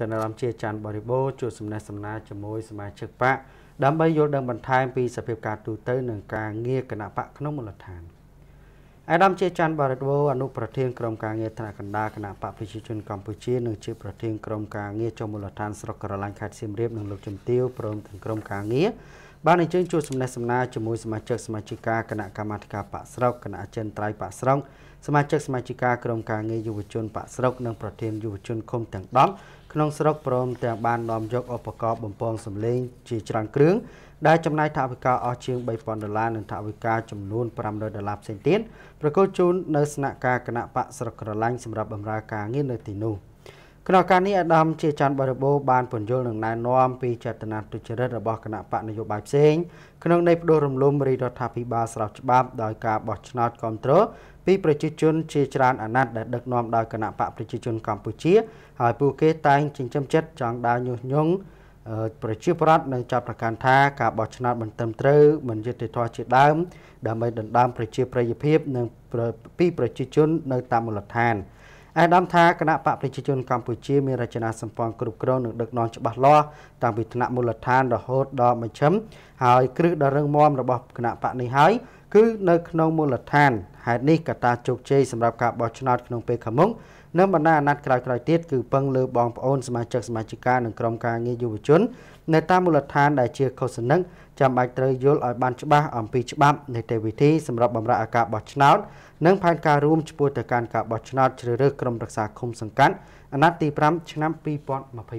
តនរំជាច័ន្ទបរិបូរជួយសំណេះសំណាលជាមួយសមាជិកបកដើម្បីយល់ដឹងបន្ថែមពីសភាពការទូទៅនិងការងារគណៈបកក្នុងមូលដ្ឋានអាដាមជាច័ន្ទបរិបូរអនុប្រធានក្រុមការងារថ្នាក់កណ្ដាលគណៈបកប្រជាជនកម្ពុជានិងជាប្រធានក្រុមការងារចុះមូលដ្ឋានស្រុកក្រឡាញ់ខេត្តសៀមរាបនិងលោកជំទាវព្រមទាំងក្រុមការងារបានអញ្ជើញជួបសំណេះសំណាលជាមួយសមាជិកសមាជិកាគណៈកម្មាធិការបកស្រុកគណៈចិនត្រៃបកស្រុកសមាជិកសមាជិកាក្រុមការងារយុវជនបកស្រុកនិងប្រធានយុវជនឃុំទាំង10ក្នុងស្រុកព្រមទាំងបាននាំយកឧបករណ៍បំពងសម្លេងជាច្រើនគ្រឿងដែលចំណាយថវិកាអស់ជាង3000ដុល្លារនិងថវិកាចំនួន500ដុល្លារផ្សេងទៀតប្រគល់ជូននៅ ស្នាក់ការគណៈបកស្រុកក្រឡាញ់សម្រាប់បម្រើការងារនៅទីនោះ។ក្នុងឱកាសនេះអាដាមជាច័ន្ទបរិបូរបានពន្យល់និងណែនាំពីចេតនាទុច្ចរិតរបស់គណៈបកនយោបាយផ្សេងក្នុងន័យផ្ដួលរំលំរាជរដ្ឋាភិបាលស្របច្បាប់ដោយការបោះឆ្នោតគ្រប់គ្រងពីប្រជាជនជាច្រើនអាណត្តិដែលដឹកនាំដោយគណៈបកប្រជាជនកម្ពុជា ហើយពួកគេតែងចិញ្ចឹមចិត្តចង់ដើរញុះញង់ប្រជាប្រដ្ឋនឹងចាប់ប្រកាន់ថាការបោះឆ្នោតមិនត្រឹមត្រូវមិនយុត្តិធម៌ជាដើម ដើម្បីដណ្ដើមប្រជាប្រិយភាពនិងពីប្រជាជននៅតាមមូលដ្ឋាន។អាដាមថាគណៈបកប្រជាជនកម្ពុជាមានរចនាសម្ព័ន្ធគ្រប់គ្រងនិងដឹកនាំច្បាស់លាស់តាំងពីថ្នាក់មូលដ្ឋានរហូតដល់មជ្ឈិមហើយគ្រឹះដ៏រឹងមាំរបស់គណៈបកនេះហើយគឺនៅក្នុងមូលដ្ឋានហេតុនេះកត្តាជោគជ័យសម្រាប់ការបោះឆ្នោតក្នុងពេលខាងមុខនិងបណ្ដាអាណត្តិក្រោយៗទៀតគឺពឹងលើបងប្អូនសមាជិកសមាជិកានិងក្រុមការងារយុវជននៅតាមមូលដ្ឋានដែលជាខុសសំណឹកចាំបាច់ត្រូវយល់ឲ្យបានច្បាស់អំពីច្បាប់នីតិវិធីសម្រាប់បម្រើអាការបោះឆ្នោតនិងផែនការរួមឆ្ពោះទៅកាន់ការបោះឆ្នោតជ្រើសរើសក្រុមរក្សាឃុំសង្កាត់អាណត្តិទី5ឆ្នាំ2020